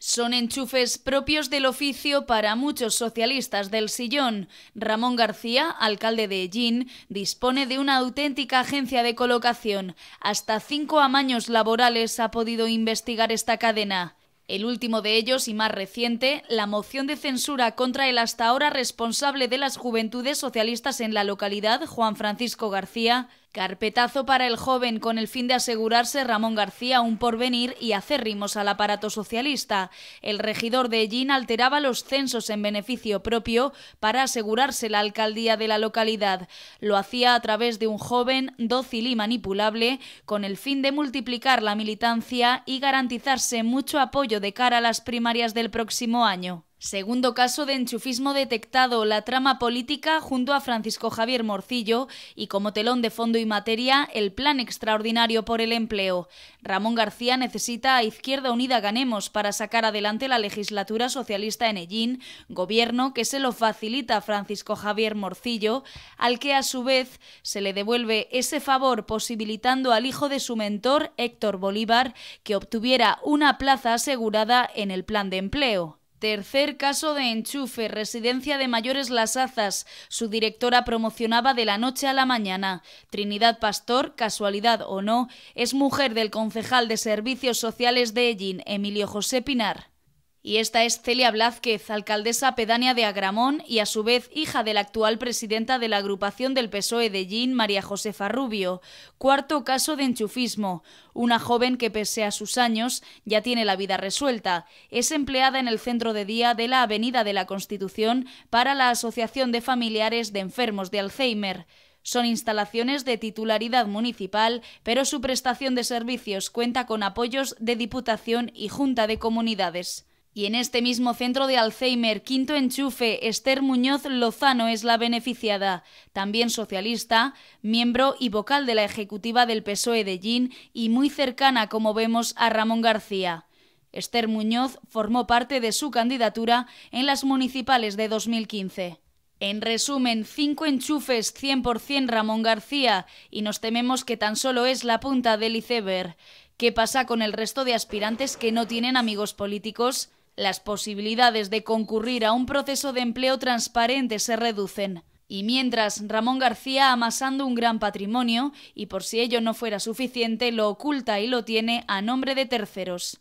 Son enchufes propios del oficio para muchos socialistas del sillón. Ramón García, alcalde de Ellín, dispone de una auténtica agencia de colocación. Hasta cinco amaños laborales ha podido investigar esta cadena. El último de ellos y más reciente, la moción de censura contra el hasta ahora responsable de las juventudes socialistas en la localidad, Juan Francisco García, Carpetazo para el joven con el fin de asegurarse Ramón García un porvenir y acérrimos al aparato socialista. El regidor de Ellín alteraba los censos en beneficio propio para asegurarse la alcaldía de la localidad. Lo hacía a través de un joven dócil y manipulable con el fin de multiplicar la militancia y garantizarse mucho apoyo de cara a las primarias del próximo año. Segundo caso de enchufismo detectado, la trama política junto a Francisco Javier Morcillo y como telón de fondo y materia el plan extraordinario por el empleo. Ramón García necesita a Izquierda Unida Ganemos para sacar adelante la legislatura socialista en Ellín, gobierno que se lo facilita Francisco Javier Morcillo, al que a su vez se le devuelve ese favor posibilitando al hijo de su mentor, Héctor Bolívar, que obtuviera una plaza asegurada en el plan de empleo. Tercer caso de enchufe, residencia de mayores Las Azas. Su directora promocionaba de la noche a la mañana. Trinidad Pastor, casualidad o no, es mujer del concejal de Servicios Sociales de Ellín, Emilio José Pinar. Y esta es Celia Blázquez, alcaldesa pedánea de Agramón y a su vez hija de la actual presidenta de la agrupación del PSOE de Gin, María Josefa Rubio. Cuarto caso de enchufismo. Una joven que pese a sus años ya tiene la vida resuelta. Es empleada en el centro de día de la Avenida de la Constitución para la Asociación de Familiares de Enfermos de Alzheimer. Son instalaciones de titularidad municipal, pero su prestación de servicios cuenta con apoyos de Diputación y Junta de Comunidades. Y en este mismo centro de Alzheimer, Quinto Enchufe, Esther Muñoz Lozano es la beneficiada, también socialista, miembro y vocal de la ejecutiva del PSOE de Gin y muy cercana, como vemos, a Ramón García. Esther Muñoz formó parte de su candidatura en las municipales de 2015. En resumen, cinco enchufes 100% Ramón García y nos tememos que tan solo es la punta del iceberg. ¿Qué pasa con el resto de aspirantes que no tienen amigos políticos? las posibilidades de concurrir a un proceso de empleo transparente se reducen. Y mientras Ramón García amasando un gran patrimonio, y por si ello no fuera suficiente, lo oculta y lo tiene a nombre de terceros.